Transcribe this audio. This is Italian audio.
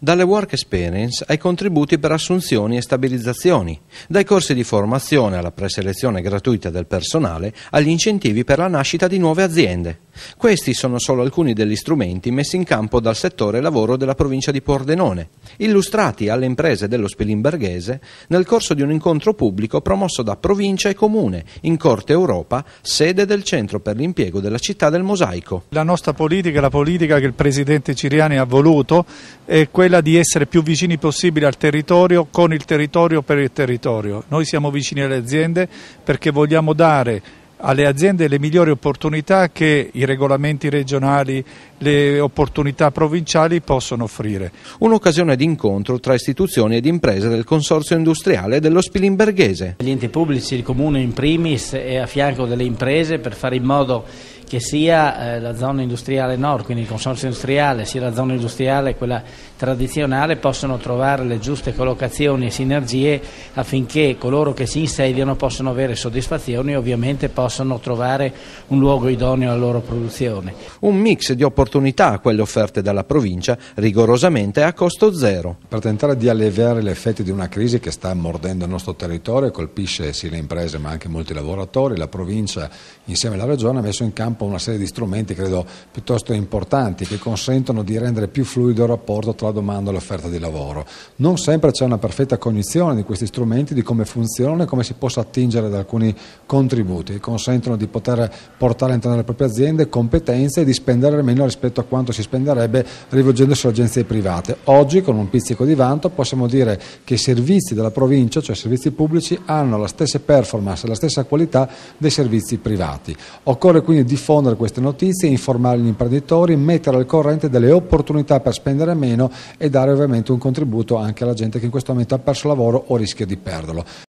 dalle work experience ai contributi per assunzioni e stabilizzazioni, dai corsi di formazione alla preselezione gratuita del personale agli incentivi per la nascita di nuove aziende. Questi sono solo alcuni degli strumenti messi in campo dal settore lavoro della provincia di Pordenone, illustrati alle imprese dello Spilimberghese nel corso di un incontro pubblico promosso da provincia e comune in Corte Europa, sede del Centro per l'impiego della città del Mosaico. La nostra politica, la politica che il presidente Ciriani ha voluto, è quella di essere più vicini possibile al territorio, con il territorio per il territorio. Noi siamo vicini alle aziende perché vogliamo dare alle aziende le migliori opportunità che i regolamenti regionali le opportunità provinciali possono offrire. Un'occasione di incontro tra istituzioni ed imprese del Consorzio Industriale dello Spilimberghese. Gli enti pubblici, il Comune in primis è a fianco delle imprese per fare in modo che sia eh, la zona industriale nord, quindi il consorzio industriale, sia la zona industriale quella tradizionale, possano trovare le giuste collocazioni e sinergie affinché coloro che si insediano possano avere soddisfazioni e ovviamente possano trovare un luogo idoneo alla loro produzione. Un mix di opportunità opportunità a quelle offerte dalla provincia rigorosamente a costo zero. Per tentare di alleviare gli effetti di una crisi che sta mordendo il nostro territorio e colpisce sì le imprese ma anche molti lavoratori, la provincia insieme alla regione ha messo in campo una serie di strumenti credo piuttosto importanti che consentono di rendere più fluido il rapporto tra la domanda e l'offerta di lavoro. Non sempre c'è una perfetta cognizione di questi strumenti, di come funzionano e come si possa attingere ad alcuni contributi che consentono di poter portare all'interno delle proprie aziende competenze e di spendere meno rispetto rispetto a quanto si spenderebbe rivolgendosi alle agenzie private. Oggi, con un pizzico di vanto, possiamo dire che i servizi della provincia, cioè i servizi pubblici, hanno la stessa performance, e la stessa qualità dei servizi privati. Occorre quindi diffondere queste notizie, informare gli imprenditori, mettere al corrente delle opportunità per spendere meno e dare ovviamente un contributo anche alla gente che in questo momento ha perso lavoro o rischia di perderlo.